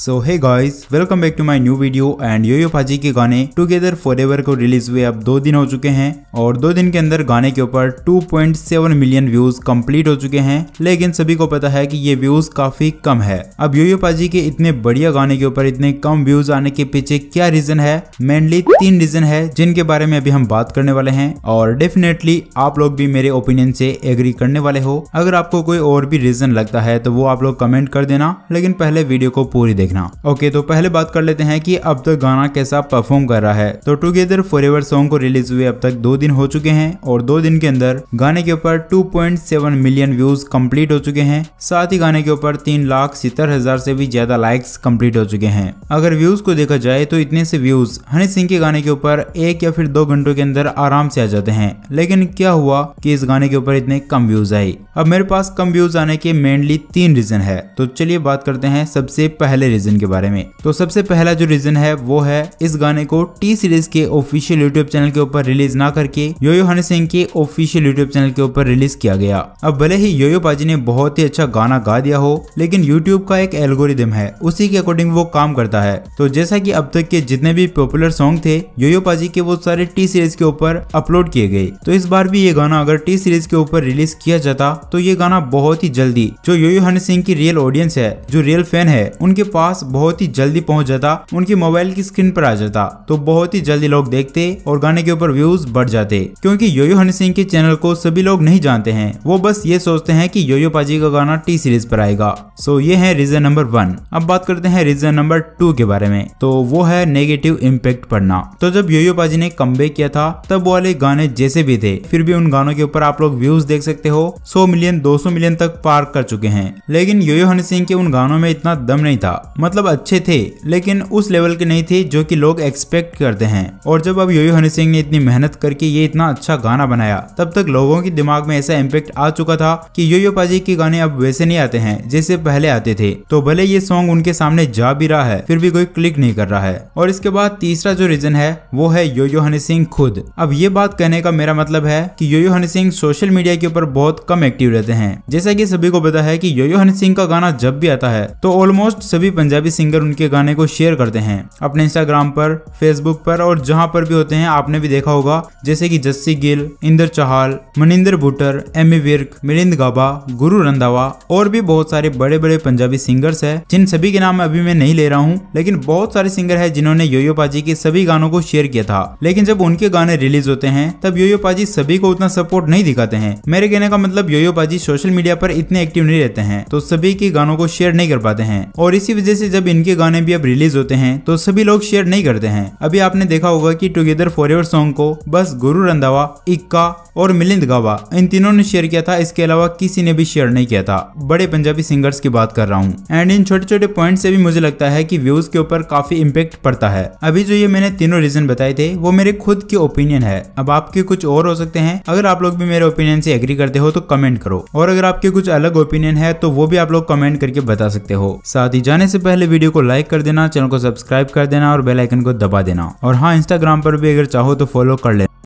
so hi guys welcome back to my new video and yo yo Paaji के गाने together forever एवर को release हुए अब दो दिन हो चुके हैं और दो दिन के अंदर गाने के ऊपर 2.7 मिलियन व्यूज कंप्लीट हो चुके हैं लेकिन सभी को पता है कि ये व्यूज काफी कम है अब यो यो पाजी के इतने बढ़िया गाने के ऊपर इतने कम व्यूज आने के पीछे क्या रीजन है मेनली तीन रीजन है जिनके बारे में अभी हम बात करने वाले हैं और डेफिनेटली आप लोग भी मेरे ओपिनियन से एग्री करने वाले हो अगर आपको कोई और भी रीजन लगता है तो वो आप लोग कमेंट कर देना लेकिन पहले वीडियो को पूरी देखना ओके तो पहले बात कर लेते हैं कि अब तक गाना कैसा परफॉर्म कर रहा है तो टुगेदर फॉर सॉन्ग को रिलीज हुए अब तक दो दिन हो चुके हैं और दो दिन के अंदर गाने के ऊपर 2.7 मिलियन व्यूज कंप्लीट हो चुके हैं साथ ही गाने के ऊपर तीन लाख सितर हजार से भी ज्यादा लाइक्स कंप्लीट हो चुके हैं अगर व्यूज को देखा जाए तो इतने से व्यूज हनी सिंह के गाने के ऊपर एक या फिर दो घंटों के अंदर आराम से आ जाते हैं लेकिन क्या हुआ कि इस गाने के ऊपर इतने कम व्यूज आए अब मेरे पास कम व्यूज आने के मेनली तीन रीजन है तो चलिए बात करते हैं सबसे पहले रीजन के बारे में तो सबसे पहला जो रीजन है वो है इस गाने को टी सीरीज के ऑफिशियल यूट्यूब चैनल के ऊपर रिलीज ना करके यो हनी सिंह के ऑफिशियल यूट्यूब चैनल के ऊपर रिलीज किया गया अब भले ही योयो पाजी ने बहुत ही अच्छा गाना गा दिया हो लेकिन यूट्यूब का एक एल्गोरिदम है उसी के अकॉर्डिंग वो काम करता है तो जैसा की अब तक के जितने भी पॉपुलर सॉन्ग थे योयो पाजी के वो सारे टी सीरीज के ऊपर अपलोड किए गए तो इस बार भी ये गाना अगर टी सीरीज के ऊपर रिलीज किया जाता तो ये गाना बहुत ही जल्दी जो योयो यो हनी सिंह की रियल ऑडियंस है जो रियल फैन है उनके पास पास बहुत ही जल्दी पहुंच जाता उनके मोबाइल की स्क्रीन पर आ जाता तो बहुत ही जल्दी लोग देखते और गाने के ऊपर व्यूज बढ़ जाते क्योंकि योयो हनी सिंह के चैनल को सभी लोग नहीं जानते हैं वो बस ये सोचते हैं कि योयो पाजी का गाना टी सीरीज पर आएगा सो ये है रीजन नंबर वन अब बात करते हैं रीजन नंबर टू के बारे में तो वो है नेगेटिव इम्पेक्ट पढ़ना तो जब योयो पाजी ने कम किया था तब वाले गाने जैसे भी थे फिर भी उन गानों के ऊपर आप लोग व्यूज देख सकते हो सौ मिलियन दो मिलियन तक पार कर चुके हैं लेकिन योयो हनी सिंह के उन गानों में इतना दम नहीं था मतलब अच्छे थे लेकिन उस लेवल के नहीं थे जो कि लोग एक्सपेक्ट करते हैं और जब अब योयू हनी सिंह ने इतनी मेहनत करके ये इतना अच्छा गाना बनाया तब तक लोगों के दिमाग में ऐसा इम्पेक्ट आ चुका था की योयो पाजी के गाने अब वैसे नहीं आते हैं जैसे पहले आते थे तो भले ये सॉन्ग उनके सामने जा भी रहा है फिर भी कोई क्लिक नहीं कर रहा है और इसके बाद तीसरा जो रीजन है वो है योयो हनी सिंह खुद अब ये बात कहने का मेरा मतलब है कि योयो हनी सिंह सोशल मीडिया के ऊपर बहुत कम एक्टिव रहते हैं जैसा कि सभी को पता है कि योयो हनी सिंह का गाना जब भी आता है तो ऑलमोस्ट सभी पंजाबी सिंगर उनके गाने को शेयर करते हैं अपने इंस्टाग्राम पर फेसबुक पर और जहाँ पर भी होते हैं आपने भी देखा होगा जैसे की जस्सी गिल इंदर चहाल मनिंदर भुटर एमी विर्क मिलिंद गाबा गुरु रंधावा और भी बहुत सारे बड़े बड़े पंजाबी सिंगर्स है जिन सभी के नाम अभी मैं नहीं ले रहा हूँ लेकिन बहुत सारे सिंगर है जिन्होंने योयो पाजी के सभी गानों को शेयर किया था लेकिन जब उनके गाने रिलीज होते हैं तब योयो पाजी सभी को उतना सपोर्ट नहीं दिखाते हैं मेरे कहने का मतलब योयो पाजी सोशल मीडिया पर इतने एक्टिव नहीं रहते हैं तो सभी के गानों को शेयर नहीं कर पाते हैं और इसी वजह वजह से जब इनके गाने भी अब रिलीज होते हैं तो सभी लोग शेयर नहीं करते हैं अभी आपने देखा होगा की टुगेदर फॉर सॉन्ग को बस गुरु रंधावा इक्का और मिलिंद गावा इन तीनों ने शेयर किया था इसके अलावा किसी ने भी शेयर नहीं किया था बड़े पंजाबी सिंगर्स की बात कर रहा हूँ एंड इन छोटे छोटे पॉइंट से भी मुझे लगता है कि व्यूज के ऊपर काफी इम्पेक्ट पड़ता है अभी जो ये मैंने तीनों रीजन बताए थे वो मेरे खुद के ओपिनियन है अब आपके कुछ और हो सकते हैं अगर आप लोग भी मेरे ओपिनियन से एग्री करते हो तो कमेंट करो और अगर आपके कुछ अलग ओपिनियन है तो वो भी आप लोग कमेंट करके बता सकते हो साथ ही जाने से पहले वीडियो को लाइक कर देना चैनल को सब्सक्राइब कर देना और बेलाइकन को दबा देना और हाँ इंस्टाग्राम पर भी अगर चाहो तो फॉलो कर लेना